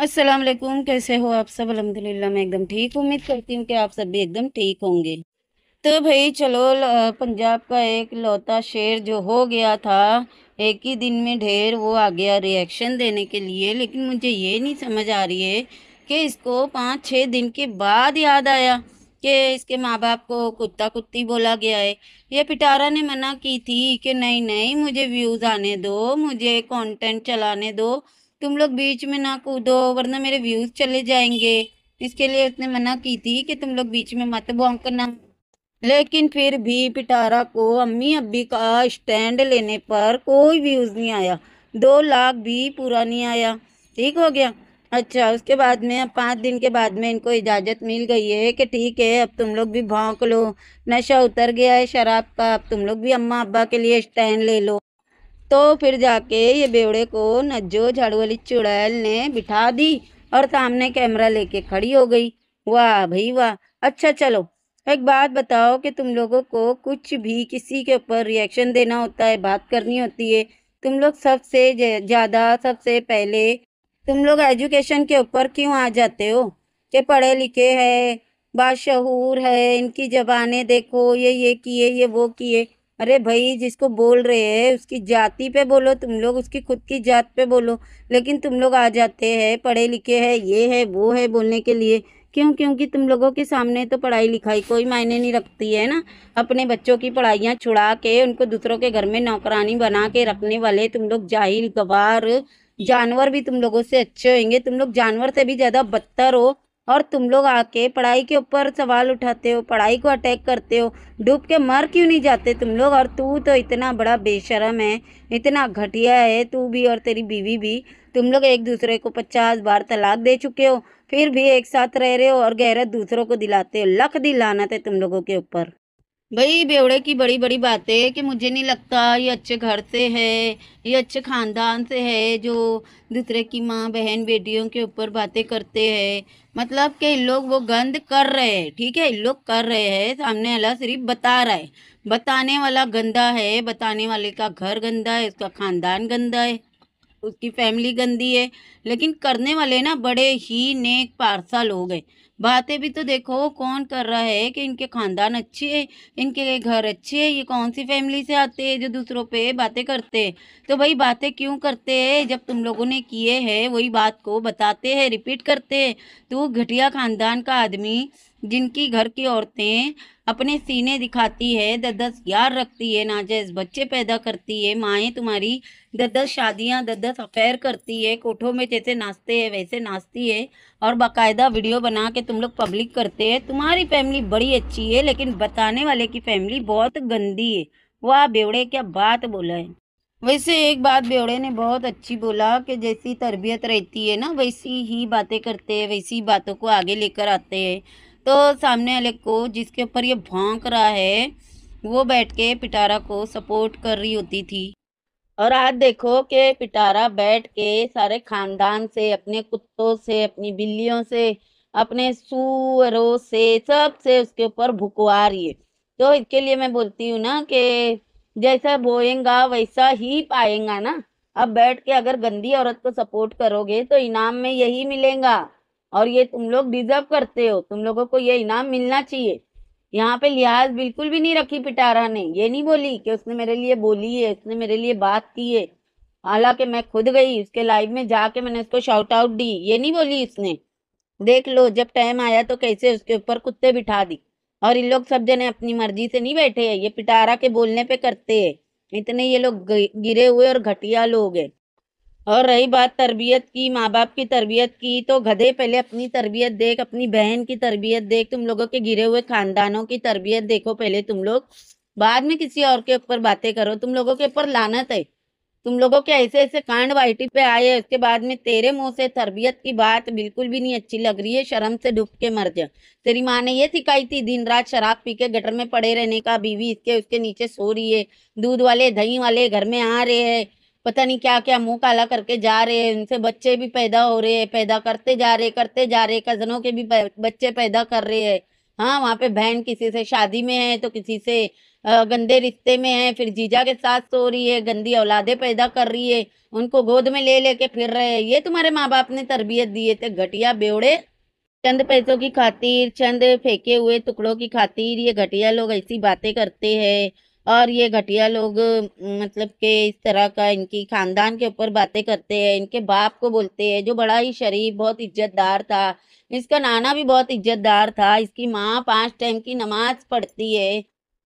अस्सलाम वालेकुम कैसे हो आप सब अलहमदिल्ला मैं एकदम ठीक उम्मीद करती हूँ कि आप सब भी एकदम ठीक होंगे तो भाई चलो पंजाब का एक लौता शेर जो हो गया था एक ही दिन में ढेर वो आ गया रिएक्शन देने के लिए लेकिन मुझे ये नहीं समझ आ रही है कि इसको पाँच छः दिन के बाद याद आया कि इसके माँ बाप को कुत्ता कुत्ती बोला गया है ये पिटारा ने मना की थी कि नहीं नहीं मुझे व्यूज़ आने दो मुझे कॉन्टेंट चलाने दो तुम लोग बीच में ना कूदो वरना मेरे व्यूज़ चले जाएंगे इसके लिए उसने मना की थी कि तुम लोग बीच में मत भौंकना लेकिन फिर भी पिटारा को अम्मी अब्बी का स्टैंड लेने पर कोई व्यूज़ नहीं आया दो लाख भी पूरा नहीं आया ठीक हो गया अच्छा उसके बाद में अब पाँच दिन के बाद में इनको इजाज़त मिल गई है कि ठीक है अब तुम लोग भी भौंक लो नशा उतर गया है शराब का अब तुम लोग भी अम्मा अब्बा के लिए स्टैंड ले लो तो फिर जाके ये बेवड़े को नज्जो झाड़ू वाली चुड़ैल ने बिठा दी और सामने कैमरा लेके खड़ी हो गई वाह भाई वाह अच्छा चलो एक बात बताओ कि तुम लोगों को कुछ भी किसी के ऊपर रिएक्शन देना होता है बात करनी होती है तुम लोग सबसे ज़्यादा सबसे पहले तुम लोग एजुकेशन के ऊपर क्यों आ जाते हो कि पढ़े लिखे है बाशहूर है इनकी जबाने देखो ये ये किए ये वो किए अरे भाई जिसको बोल रहे हैं उसकी जाति पे बोलो तुम लोग उसकी खुद की जात पे बोलो लेकिन तुम लोग आ जाते हैं पढ़े लिखे हैं ये है वो है बोलने के लिए क्यों क्योंकि तुम लोगों के सामने तो पढ़ाई लिखाई कोई मायने नहीं रखती है ना अपने बच्चों की पढ़ाइयाँ छुड़ा के उनको दूसरों के घर में नौकरानी बना के रखने वाले तुम लोग जाहिर गवार जानवर भी तुम लोगों से अच्छे होंगे तुम लोग जानवर से भी ज़्यादा बदतर हो और तुम लोग आके पढ़ाई के ऊपर सवाल उठाते हो पढ़ाई को अटैक करते हो डूब के मर क्यों नहीं जाते तुम लोग और तू तो इतना बड़ा बेशरम है इतना घटिया है तू भी और तेरी बीवी भी तुम लोग एक दूसरे को पचास बार तलाक दे चुके हो फिर भी एक साथ रह रहे हो और गहरा दूसरों को दिलाते हो लख दिलाना थे तुम लोगों के ऊपर भाई बेवड़े की बड़ी बड़ी बातें कि मुझे नहीं लगता ये अच्छे घर से है ये अच्छे ख़ानदान से है जो दूसरे की माँ बहन बेटियों के ऊपर बातें करते हैं मतलब कि इन लोग वो गंद कर रहे हैं ठीक है इन लोग कर रहे हैं सामने वाला सिर्फ बता रहा है बताने वाला गंदा है बताने वाले का घर गंदा है उसका ख़ानदान गंदा है उसकी फैमिली गंदी है लेकिन करने वाले ना बड़े ही नेक पारसा लोग हैं बातें भी तो देखो कौन कर रहा है कि इनके खानदान अच्छे है इनके घर अच्छे है ये कौन सी फैमिली से आते हैं जो दूसरों पे बातें करते हैं तो भाई बातें क्यों करते हैं जब तुम लोगों ने किए हैं वही बात को बताते हैं रिपीट करते हैं तो घटिया खानदान का आदमी जिनकी घर की औरतें अपने सीने दिखाती है दस दस यार रखती है नाजायज़ बच्चे पैदा करती है माएँ तुम्हारी दस दस शादियाँ दस दस अफेयर करती है कोठों में जैसे नाचते हैं वैसे नाचती है और बाकायदा वीडियो बना के तुम लोग पब्लिक करते हैं तुम्हारी फैमिली बड़ी अच्छी है लेकिन बताने वाले की फैमिली बहुत गंदी है वाह बेवड़े क्या बात बोला है वैसे एक बात बेवड़े ने बहुत अच्छी बोला कि जैसी तरबियत रहती है ना वैसी ही बातें करते हैं वैसी बातों को आगे लेकर आते हैं तो सामने वाले को जिसके ऊपर ये भौंक रहा है वो बैठ के पिटारा को सपोर्ट कर रही होती थी और आज देखो कि पिटारा बैठ के सारे खानदान से अपने कुत्तों से अपनी बिल्लियों से अपने सूअरों से सब से उसके ऊपर भुकवा रही है तो इसके लिए मैं बोलती हूँ ना कि जैसा बोएंगा वैसा ही पाएंगा ना अब बैठ के अगर गंदी औरत को सपोर्ट करोगे तो इनाम में यही मिलेगा और ये तुम लोग डिजर्व करते हो तुम लोगों को ये इनाम मिलना चाहिए यहाँ पे लिहाज बिल्कुल भी नहीं रखी पिटारा ने ये नहीं बोली कि उसने मेरे लिए बोली है उसने मेरे लिए बात की है हालांकि मैं खुद गई उसके लाइव में जाके मैंने उसको शॉर्ट आउट दी ये नहीं बोली उसने देख लो जब टाइम आया तो कैसे उसके ऊपर कुत्ते बिठा दी और इन लोग सब जने अपनी मर्जी से नहीं बैठे है ये पिटारा के बोलने पे करते है इतने ये लोग गिरे हुए और घटिया लोग है और रही बात तरबियत की माँ बाप की तरबियत की तो गधे पहले अपनी तरबियत देख अपनी बहन की तरबियत देख तुम लोगों के गिरे हुए खानदानों की तरबियत देखो पहले तुम लोग बाद में किसी और के ऊपर बातें करो तुम लोगों के ऊपर लानत है तुम लोगों के ऐसे ऐसे कांड वाइटी पे आए है उसके बाद में तेरे मुंह से तरबियत की बात बिल्कुल भी नहीं अच्छी लग रही है शर्म से डूब के मर जा तेरी माँ ने ये सिखाई थी दिन रात शराब पी के गटर में पड़े रहने का बीवी इसके उसके नीचे सो रही है दूध वाले दही वाले घर में आ रहे हैं पता नहीं क्या क्या मुंह काला करके जा रहे हैं उनसे बच्चे भी पैदा हो रहे हैं पैदा करते जा रहे करते जा रहे कजनों के भी बच्चे पैदा कर रहे हैं हाँ वहाँ पे बहन किसी से शादी में है तो किसी से गंदे रिश्ते में है फिर जीजा के साथ सो रही है गंदी औलादे पैदा कर रही है उनको गोद में ले लेके फिर रहे है ये तुम्हारे माँ बाप ने तरबियत दिए थे घटिया बेवड़े चंद पैसों की खातिर चंद फेंके हुए टुकड़ों की खातिर ये घटिया लोग ऐसी बातें करते हैं और ये घटिया लोग मतलब के इस तरह का इनकी खानदान के ऊपर बातें करते हैं इनके बाप को बोलते हैं जो बड़ा ही शरीफ बहुत इज्जतदार था इसका नाना भी बहुत इज्जतदार था इसकी माँ पांच टाइम की नमाज पढ़ती है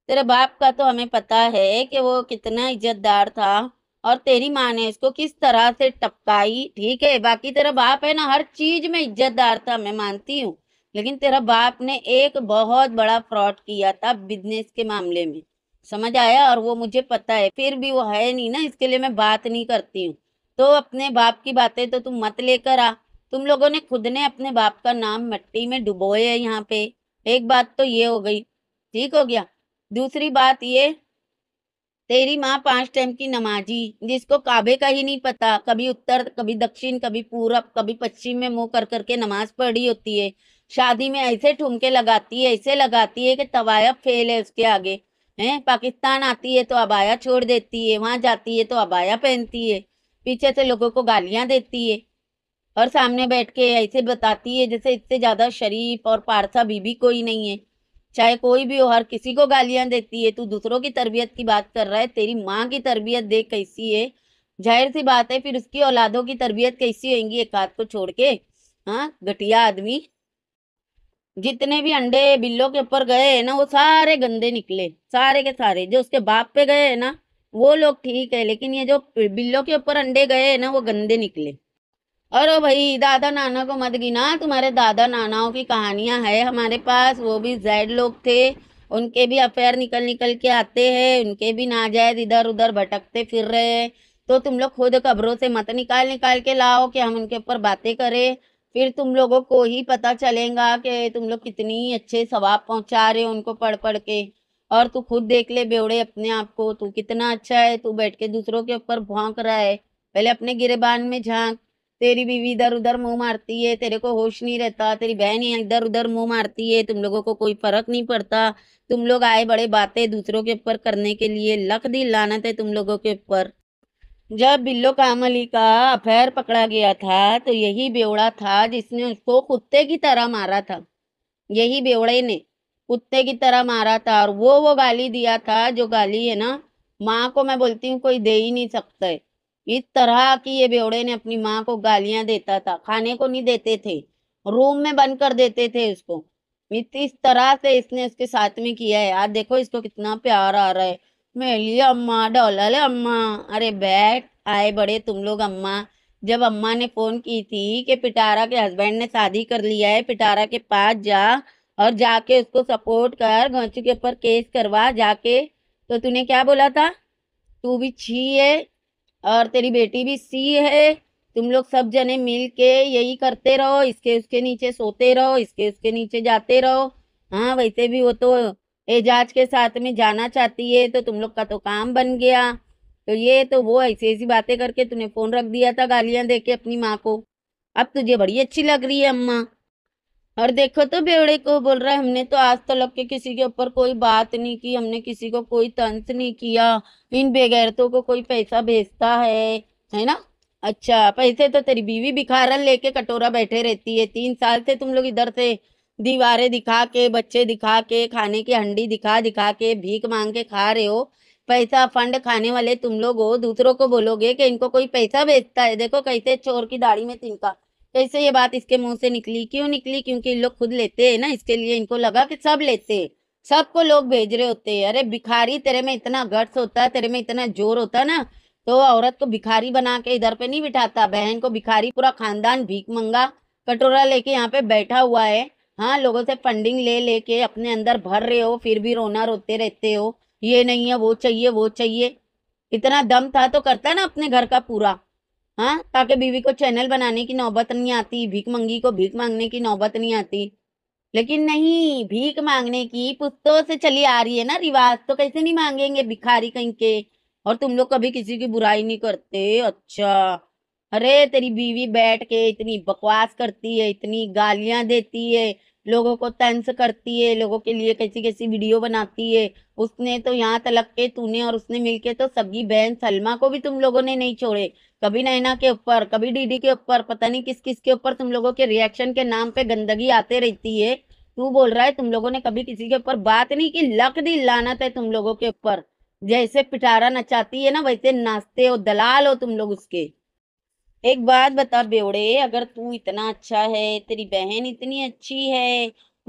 तेरे बाप का तो हमें पता है कि वो कितना इज्जतदार था और तेरी माँ ने इसको किस तरह से टपकाई ठीक है बाकी तेरा बाप है ना हर चीज में इज्जतदार था मैं मानती हूँ लेकिन तेरा बाप ने एक बहुत बड़ा फ्रॉड किया था बिजनेस के मामले में समझ आया और वो मुझे पता है फिर भी वो है नहीं ना इसके लिए मैं बात नहीं करती हूँ तो अपने बाप की बातें तो तुम मत लेकर आ तुम लोगों ने खुद ने अपने बाप का नाम मट्टी में डुबोए है यहाँ पे एक बात तो ये हो गई ठीक हो गया दूसरी बात ये तेरी माँ पांच टाइम की नमाजी जिसको काबे का ही नहीं पता कभी उत्तर कभी दक्षिण कभी पूरब कभी पश्चिम में मुंह कर करके नमाज पढ़ी होती है शादी में ऐसे ठुमके लगाती है ऐसे लगाती है कि तवायब फेल है उसके आगे हैं पाकिस्तान आती है तो अबाया छोड़ देती है वहाँ जाती है तो अबाया पहनती है पीछे से लोगों को गालियाँ देती है और सामने बैठ के ऐसे बताती है जैसे इससे ज़्यादा शरीफ और पारसा बीबी कोई नहीं है चाहे कोई भी हो हर किसी को गालियाँ देती है तू दूसरों की तरबियत की बात कर रहा है तेरी माँ की तरबियत देख कैसी है जाहिर सी बात है फिर उसकी औलादों की तरबियत कैसी होगी एक हाथ को छोड़ के हाँ घटिया आदमी जितने भी अंडे बिल्लों के ऊपर गए है ना वो सारे गंदे निकले सारे के सारे जो उसके बाप पे गए है ना वो लोग ठीक है लेकिन ये जो बिल्लों के ऊपर अंडे गए है ना वो गंदे निकले अरे भाई दादा नाना को मत गिना तुम्हारे दादा नानाओं की कहानियां है हमारे पास वो भी जैड लोग थे उनके भी अफेयर निकल निकल के आते हैं उनके भी नाजायज इधर उधर भटकते फिर रहे हैं तो तुम लोग खुद कब्रों से मत निकाल निकाल के लाओ कि हम उनके ऊपर बातें करें फिर तुम लोगों को ही पता चलेगा कि तुम लोग कितनी अच्छे सवाब पहुंचा रहे हो उनको पढ़ पढ़ के और तू खुद देख ले बेवड़े अपने आप को तू कितना अच्छा है तू बैठ के दूसरों के ऊपर भौंक रहा है पहले अपने गिरेबान में झांक तेरी बीवी इधर उधर मुंह मारती है तेरे को होश नहीं रहता तेरी बहन इधर उधर मुंह मारती है तुम लोगों को कोई फर्क नहीं पड़ता तुम लोग आए बड़े बातें दूसरों के ऊपर करने के लिए लख दी लानत है तुम लोगों के ऊपर जब बिल्लो कामली का अफेयर पकड़ा गया था तो यही बेवड़ा था जिसने उसको कुत्ते की तरह मारा था यही बेवड़े ने कुत्ते की तरह मारा था और वो वो गाली दिया था जो गाली है ना माँ को मैं बोलती हूँ कोई दे ही नहीं सकता है इस तरह की ये बेवड़े ने अपनी माँ को गालियाँ देता था खाने को नहीं देते थे रूम में बंद कर देते थे उसको इस तरह से इसने उसके साथ में किया है आज देखो इसको कितना प्यार आ रहा है मैं लिए अम्मा डॉलर है अम्मा अरे बैठ आए बड़े तुम लोग अम्मा जब अम्मा ने फोन की थी कि पिटारा के हस्बैंड ने शादी कर लिया है पिटारा के पास जा और जाके उसको सपोर्ट कर घोंचू के ऊपर केस करवा जाके तो तूने क्या बोला था तू भी छी है और तेरी बेटी भी सी है तुम लोग सब जने मिल के यही करते रहो इसके उसके नीचे सोते रहो इसके उसके नीचे जाते रहो हाँ वैसे भी वो तो एजाज के साथ में जाना चाहती है तो तुम लोग का तो काम बन गया तो ये तो वो ऐसी ऐसी बातें करके तूने फ़ोन रख दिया था गालियाँ दे के अपनी माँ को अब तुझे बड़ी अच्छी लग रही है अम्मा और देखो तो बेवड़े को बोल रहा है हमने तो आज तक के किसी के ऊपर कोई बात नहीं की हमने किसी को कोई तंस नहीं किया इन बेगैरतों को कोई पैसा भेजता है है ना अच्छा पैसे तो तेरी बीवी भिखारन लेके कटोरा बैठे रहती है तीन साल से तुम लोग इधर से दीवारें दिखा के बच्चे दिखा के खाने की हंडी दिखा दिखा के भीख मांग के खा रहे हो पैसा फंड खाने वाले तुम लोग हो दूसरों को बोलोगे कि इनको कोई पैसा भेजता है देखो कैसे चोर की दाढ़ी में तिनका कैसे ये बात इसके मुंह से निकली क्यों निकली क्योंकि इन लोग खुद लेते हैं ना इसके लिए इनको लगा कि सब लेते हैं सबको लोग भेज रहे होते हैं अरे भिखारी तेरे में इतना गट्स होता है तेरे में इतना जोर होता है ना तो औरत को भिखारी बना के इधर पे नहीं बिठाता बहन को भिखारी पूरा खानदान भीख मंगा कटोरा लेके यहाँ पे बैठा हुआ है हाँ लोगों से फंडिंग ले लेके अपने अंदर भर रहे हो फिर भी रोना रोते रहते हो ये नहीं है वो चाहिए वो चाहिए इतना दम था तो करता ना अपने घर का पूरा हाँ ताकि बीवी को चैनल बनाने की नौबत नहीं आती भीख मंगी को भीख मांगने की नौबत नहीं आती लेकिन नहीं भीख मांगने की पुस्तों से चली आ रही है ना रिवाज तो कैसे नहीं मांगेंगे भिखारी कहीं के और तुम लोग कभी किसी की बुराई नहीं करते अच्छा अरे तेरी बीवी बैठ के इतनी बकवास करती है इतनी गालियां देती है लोगों को तंस करती है लोगों के लिए कैसी कैसी वीडियो बनाती है उसने तो यहाँ तलक के तूने और उसने मिलके तो सबकी बहन सलमा को भी तुम लोगों ने नहीं छोड़े कभी नैना के ऊपर कभी डीडी के ऊपर पता नहीं किस किस के ऊपर तुम लोगों के रिएक्शन के नाम पे गंदगी आते रहती है तू बोल रहा है तुम लोगों ने कभी किसी के ऊपर बात नहीं की लक दी लानत है तुम लोगों के ऊपर जैसे पिटारा नचाती है ना वैसे नाचते हो दलाल हो तुम लोग उसके एक बात बता बेवड़े अगर तू इतना अच्छा है तेरी बहन इतनी अच्छी है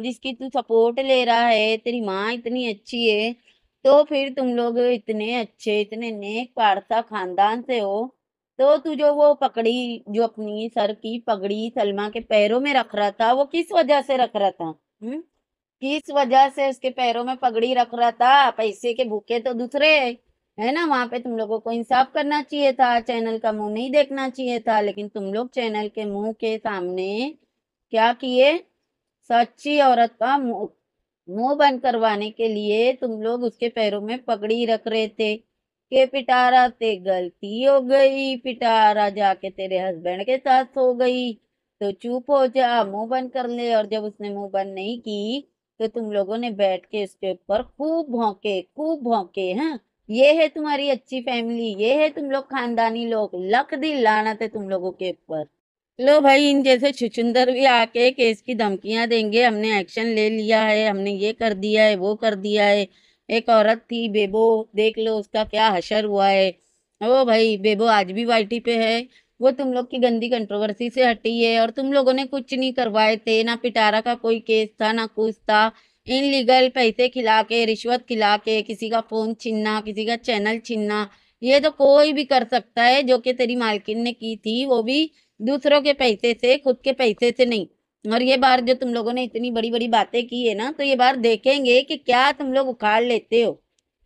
जिसकी तू सपोर्ट ले रहा है तेरी माँ इतनी अच्छी है तो फिर तुम लोग इतने अच्छे इतने नेक पारसा खानदान से हो तो तू जो वो पकड़ी जो अपनी सर की पगड़ी सलमा के पैरों में रख रहा था वो किस वजह से रख रहा था हुँ? हम्म? किस वजह से उसके पैरों में पगड़ी रख रहा था पैसे के भूखे तो दूसरे है है ना वहां पे तुम लोगों को इंसाफ करना चाहिए था चैनल का मुंह नहीं देखना चाहिए था लेकिन तुम लोग चैनल के मुंह के सामने क्या किए सच्ची औरत का मुंह मुंह बंद करवाने के लिए तुम लोग उसके पैरों में पगड़ी रख रहे थे के पिटारा ते गलती हो गई पिटारा जाके तेरे हस्बैंड के साथ सो गई तो चुप हो जा मुंह बंद कर ले और जब उसने मुंह बंद नहीं की तो तुम लोगों ने बैठ के उसके ऊपर खूब भौंके खूब भौंके हैं हाँ? ये है तुम्हारी अच्छी फैमिली ये है तुम लोग खानदानी लोग लख दी लानत है तुम लोगों के ऊपर लो भाई इन जैसे छुचुंदर भी आके केस की धमकियां देंगे हमने एक्शन ले लिया है हमने ये कर दिया है वो कर दिया है एक औरत थी बेबो देख लो उसका क्या हशर हुआ है ओ भाई बेबो आज भी वाइटी पे है वो तुम लोग की गंदी कंट्रोवर्सी से हटी है और तुम लोगों ने कुछ नहीं करवाए थे ना पिटारा का कोई केस था ना कुछ था लीगल पैसे खिला के रिश्वत खिला के किसी का फ़ोन छीनना किसी का चैनल छीनना ये तो कोई भी कर सकता है जो कि तेरी मालकिन ने की थी वो भी दूसरों के पैसे से खुद के पैसे से नहीं और ये बार जो तुम लोगों ने इतनी बड़ी बड़ी बातें की है ना तो ये बार देखेंगे कि क्या तुम लोग उखाड़ लेते हो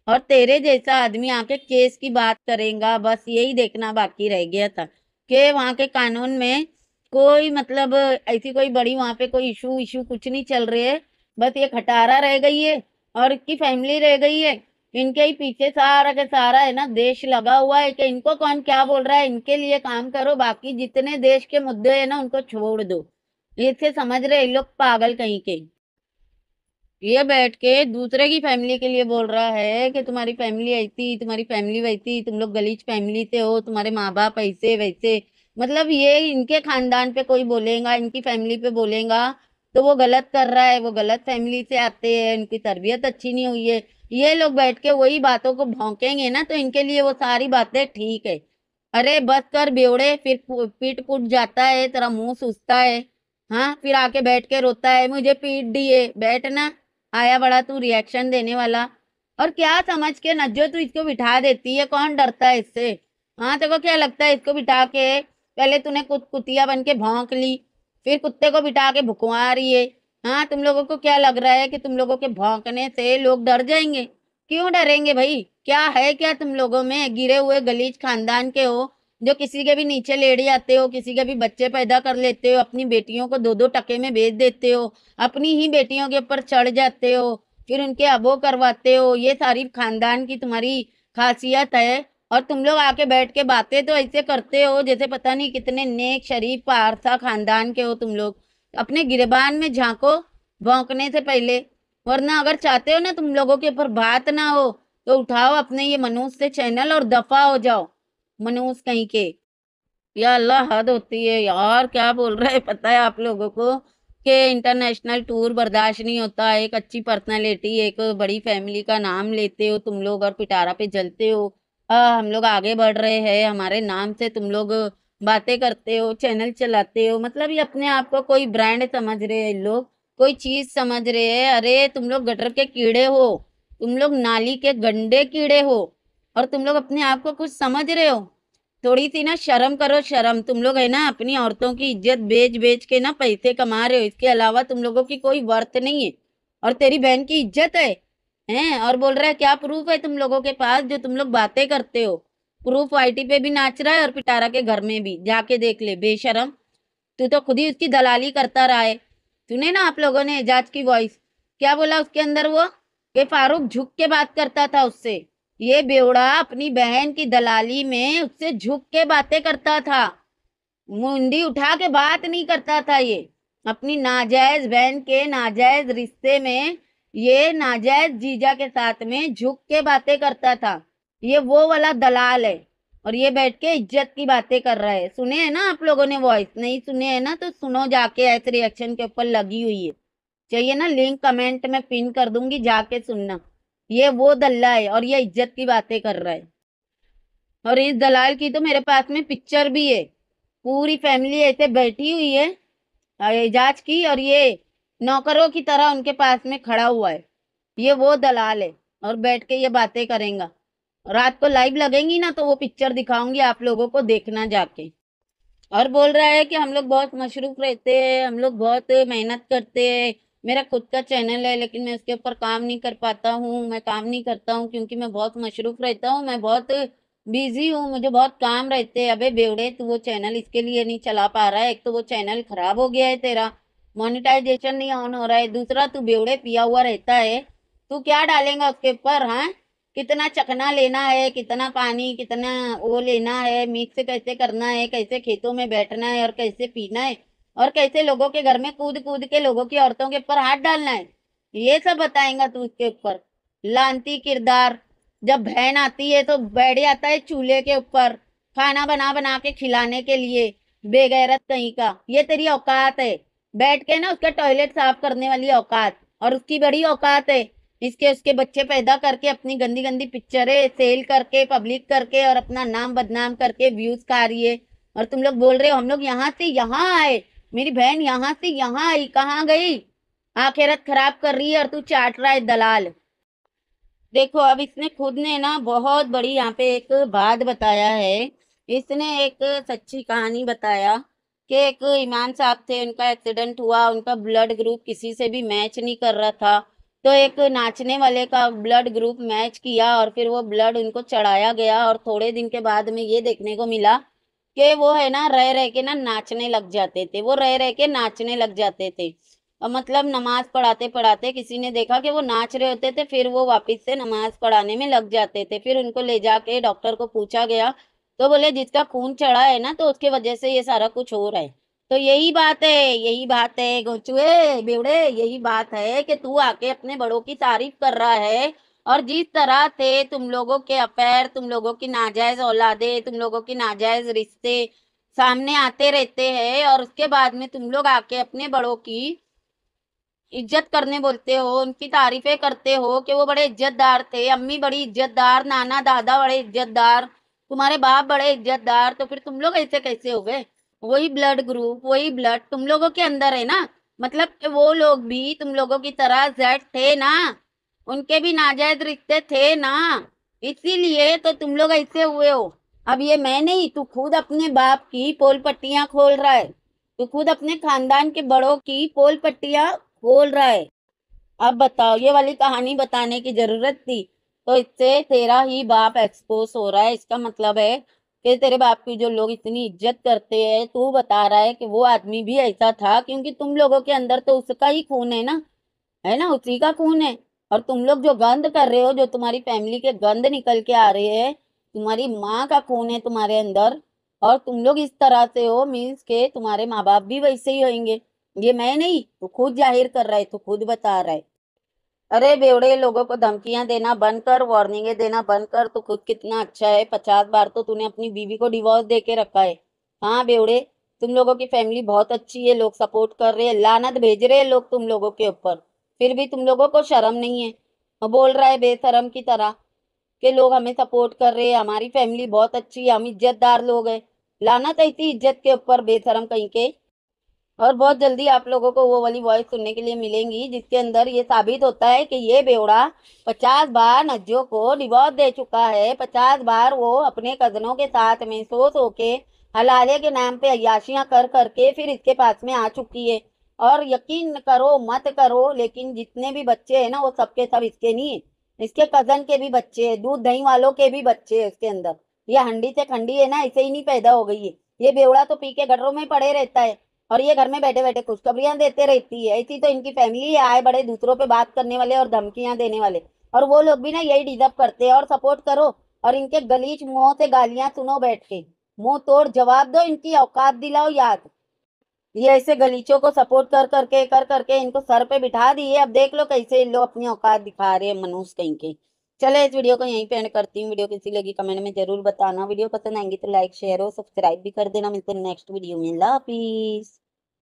और तेरे जैसा आदमी आके केस की बात करेगा बस यही देखना बाकी रह गया था कि वहाँ के कानून में कोई मतलब ऐसी कोई बड़ी वहाँ पे कोई इशू इशू कुछ नहीं चल रहे है बस ये खटारा रह गई है और इसकी फैमिली रह गई है इनके ही पीछे सारा के सारा है ना देश लगा हुआ है कि इनको कौन क्या बोल रहा है इनके लिए काम करो बाकी जितने देश के मुद्दे है ना उनको छोड़ दो इससे समझ रहे लोग पागल कहीं के ये बैठ के दूसरे की फैमिली के लिए बोल रहा है कि तुम्हारी फैमिली ऐसी तुम्हारी फैमिली वैसी तुम लोग गलीज फैमिली से हो तुम्हारे माँ बाप ऐसे वैसे मतलब ये इनके खानदान पे कोई बोलेगा इनकी फैमिली पे बोलेगा तो वो गलत कर रहा है वो गलत फैमिली से आते हैं उनकी तरबियत अच्छी नहीं हुई है ये लोग बैठ के वही बातों को भौंकेंगे ना तो इनके लिए वो सारी बातें ठीक है अरे बस कर बेवड़े फिर पीट पुट जाता है तेरा मुंह सूझता है हाँ फिर आके बैठ के रोता है मुझे पीट दिए बैठ ना आया बड़ा तू रिएक्शन देने वाला और क्या समझ के नजो तू इसको बिठा देती है कौन डरता है इससे हाँ तेको क्या लगता है इसको बिठा के पहले तूने कुछ कुतिया बन के भोंक ली फिर कुत्ते को बिठा के भुकवा रही है हाँ तुम लोगों को क्या लग रहा है कि तुम लोगों के भौंकने से लोग डर जाएंगे क्यों डरेंगे भाई क्या है क्या तुम लोगों में गिरे हुए गलीज खानदान के हो जो किसी के भी नीचे लेड़ी आते हो किसी के भी बच्चे पैदा कर लेते हो अपनी बेटियों को दो दो टके में बेच देते हो अपनी ही बेटियों के ऊपर चढ़ जाते हो फिर उनके अबो करवाते हो ये सारी खानदान की तुम्हारी खासियत है और तुम लोग आके बैठ के बातें तो ऐसे करते हो जैसे पता नहीं कितने नेक शरीफ पारसा खानदान के हो तुम लोग अपने गिरबान में झांको भौंकने से पहले वरना अगर चाहते हो ना तुम लोगों के ऊपर बात ना हो तो उठाओ अपने ये मनूस से चैनल और दफा हो जाओ मनुष कहीं के या अल्लाह हद होती है यार क्या बोल रहा है पता है आप लोगों को कि इंटरनेशनल टूर बर्दाश्त नहीं होता एक अच्छी पर्सनैलिटी एक बड़ी फैमिली का नाम लेते हो तुम लोग और पिटारा पे जलते हो हम लोग आगे बढ़ रहे हैं हमारे नाम से तुम लोग बातें करते हो चैनल चलाते हो मतलब ये अपने आप को कोई ब्रांड समझ रहे हैं लोग कोई चीज़ समझ रहे हैं अरे तुम लोग गटर के कीड़े हो तुम लोग नाली के गंडे कीड़े हो और तुम लोग अपने आप को कुछ समझ रहे हो थोड़ी सी ना शर्म करो शर्म तुम लोग है ना अपनी औरतों की इज्जत बेच बेच के ना पैसे कमा रहे हो इसके अलावा तुम लोगों की कोई वर्थ नहीं है और तेरी बहन की इज्जत है हैं और बोल रहा है क्या प्रूफ है तुम लोगों के पास जो तुम लोग बातें करते हो प्रूफ आईटी पे भी नाच रहा है और पिटारा के घर में भी जाके देख ले बेशरम तू तो खुद ही उसकी दलाली करता रहा है सुने ना आप लोगों ने एजाज की वॉइस क्या बोला उसके अंदर वो कि फारूक झुक के बात करता था उससे ये बेवड़ा अपनी बहन की दलाली में उससे झुक के बातें करता था मुंडी उठा के बात नहीं करता था ये अपनी नाजायज बहन के नाजायज रिश्ते में ये नाजायज जीजा के साथ में झुक के बातें करता था ये वो वाला दलाल है और ये बैठ के इज्जत की बातें कर रहा है सुने है ना आप लोगों ने वॉइस नहीं सुने है ना तो सुनो जाके ऐसे रिएक्शन के ऊपर लगी हुई है चाहिए ना लिंक कमेंट में पिन कर दूंगी जाके सुनना ये वो दल्ला है और ये इज्जत की बातें कर रहा है और इस दलाल की तो मेरे पास में पिक्चर भी है पूरी फैमिली ऐसे बैठी हुई है एजाज की और ये नौकरों की तरह उनके पास में खड़ा हुआ है ये वो दलाल है और बैठ के ये बातें करेगा रात को लाइव लगेंगी ना तो वो पिक्चर दिखाऊंगी आप लोगों को देखना जाके और बोल रहा है कि हम लोग बहुत मशरूफ रहते हैं हम लोग बहुत मेहनत करते हैं मेरा खुद का चैनल है लेकिन मैं उसके ऊपर काम नहीं कर पाता हूँ मैं काम नहीं करता हूँ क्योंकि मैं बहुत मशरूफ रहता हूँ मैं बहुत बिजी हूँ मुझे बहुत काम रहते हैं अबे बेवड़े तू वो चैनल इसके लिए नहीं चला पा रहा है एक तो वो चैनल खराब हो गया है तेरा मोनिटाइजेशन नहीं ऑन हो रहा है दूसरा तू बेवड़े पिया हुआ रहता है तू क्या डालेगा उसके ऊपर हाँ कितना चकना लेना है कितना पानी कितना वो लेना है मिक्स कैसे करना है कैसे खेतों में बैठना है और कैसे पीना है और कैसे लोगों के घर में कूद कूद के लोगों की औरतों के ऊपर हाथ डालना है ये सब बताएगा तू उसके ऊपर लानती किरदार जब बहन आती है तो बैठ जाता है चूल्हे के ऊपर खाना बना बना के खिलाने के लिए बेगैरत कहीं का ये तेरी औकात है बैठ के ना उसका टॉयलेट साफ करने वाली औकात और उसकी बड़ी औकात है इसके उसके बच्चे पैदा करके अपनी गंदी गंदी पिक्चरें सेल करके पब्लिक करके और अपना नाम बदनाम करके व्यूज खा रही है और तुम लोग बोल रहे हो हम लोग यहाँ से यहाँ आए मेरी बहन यहाँ से यहाँ आई कहाँ गई आखिरत खराब कर रही है और तू चाट रहा है दलाल देखो अब इसने खुद ने ना बहुत बड़ी यहाँ पे एक बात बताया है इसने एक सच्ची कहानी बताया कि एक ईमान साहब थे उनका एक्सीडेंट हुआ उनका ब्लड ग्रुप किसी से भी मैच नहीं कर रहा था तो एक नाचने वाले का ब्लड ग्रुप मैच किया और फिर वो ब्लड उनको चढ़ाया गया और थोड़े दिन के बाद में ये देखने को मिला कि वो है ना रह रह के ना नाचने लग जाते थे वो रह रह के नाचने लग जाते थे और मतलब नमाज पढ़ाते पढ़ाते किसी ने देखा कि वो नाच रहे होते थे फिर वो वापस से नमाज पढ़ाने में लग जाते थे फिर उनको ले जाके डॉक्टर को पूछा गया तो बोले जिसका खून चढ़ा है ना तो उसके वजह से ये सारा कुछ हो रहा है तो यही बात है यही बात है गोचुए बेवड़े यही बात है कि तू आके अपने बड़ों की तारीफ कर रहा है और जिस तरह से तुम लोगों के अफेयर तुम लोगों की नाजायज औलादे तुम लोगों की नाजायज रिश्ते सामने आते रहते हैं और उसके बाद में तुम लोग आके अपने बड़ों की इज्जत करने बोलते हो उनकी तारीफें करते हो कि वो बड़े इज्जतदार थे अम्मी बड़ी इज्जतदार नाना दादा बड़े इज्जतदार तुम्हारे बाप बड़े इज्जतदार तो फिर तुम लोग ऐसे कैसे हो गए वही ब्लड ग्रुप वही ब्लड तुम लोगों के अंदर है ना मतलब वो लोग भी तुम लोगों की तरह जेड थे ना उनके भी नाजायज रिश्ते थे ना इसीलिए तो तुम लोग ऐसे हुए हो अब ये मैं नहीं तू खुद अपने बाप की पोल पट्टियां खोल रहा है तू खुद अपने खानदान के बड़ों की पोल पट्टियां खोल रहा है अब बताओ ये वाली कहानी बताने की जरूरत थी तो इससे तेरा ही बाप एक्सपोज हो रहा है इसका मतलब है कि तेरे बाप की जो लोग इतनी इज्जत करते हैं तू बता रहा है कि वो आदमी भी ऐसा था क्योंकि तुम लोगों के अंदर तो उसका ही खून है ना है ना उसी का खून है और तुम लोग जो गंद कर रहे हो जो तुम्हारी फैमिली के गंद निकल के आ रहे है तुम्हारी माँ का खून है तुम्हारे अंदर और तुम लोग इस तरह से हो मीन्स के तुम्हारे माँ बाप भी वैसे ही होंगे ये मैं नहीं तू खुद जाहिर कर रहा है तू खुद बता रहा है अरे बेवड़े लोगों को धमकियां देना बंद कर वार्निंगे देना बंद कर तू तो खुद कितना अच्छा है पचास बार तो तूने अपनी बीवी को डिवोर्स दे के रखा है हाँ बेवड़े तुम लोगों की फैमिली बहुत अच्छी है लोग सपोर्ट कर रहे हैं लानत भेज रहे हैं लोग तुम लोगों के ऊपर फिर भी तुम लोगों को शर्म नहीं है बोल रहा है बेशरम की तरह के लोग हमें सपोर्ट कर रहे हैं हमारी फैमिली बहुत अच्छी है हम इज्जतदार लोग है लानत ऐसी इज्जत के ऊपर बेशरम कहीं के और बहुत जल्दी आप लोगों को वो वाली वॉइस सुनने के लिए मिलेंगी जिसके अंदर ये साबित होता है कि ये बेवड़ा पचास बार नजो को डिवोर्स दे चुका है पचास बार वो अपने कजनों के साथ में सो सो के हलाले के नाम पे अयाशियाँ कर करके फिर इसके पास में आ चुकी है और यकीन करो मत करो लेकिन जितने भी बच्चे हैं ना वो सबके सब इसके नहीं है इसके कजन के भी बच्चे है दूध दही वालों के भी बच्चे है इसके अंदर ये हंडी से खंडी है ना इसे ही नहीं पैदा हो गई है ये बेवड़ा तो पी के गटरों में पड़े रहता है और ये घर में बैठे बैठे खुशखबरियां देते रहती है ऐसी तो इनकी फैमिली आए बड़े दूसरों पे बात करने वाले और धमकियां देने वाले और वो लोग भी ना यही डिजर्व करते हैं और सपोर्ट करो और इनके गलीच मुंह से गालियां सुनो बैठ के मुंह तोड़ जवाब दो इनकी औकात दिलाओ याद ये ऐसे गलीचों को सपोर्ट कर करके कर करके इनको सर पे बिठा दिए अब देख लो कैसे इन लोग अपनी औकात दिखा रहे हैं मनुष्य कहीं के चले इस वीडियो को यहीं पे एंड करती हूँ वीडियो किसी लगी कमेंट में जरूर बताना वीडियो पसंद आएंगी तो लाइक शेयर और सब्सक्राइब भी कर देना मिलते हैं नेक्स्ट वीडियो में ला प्लीज़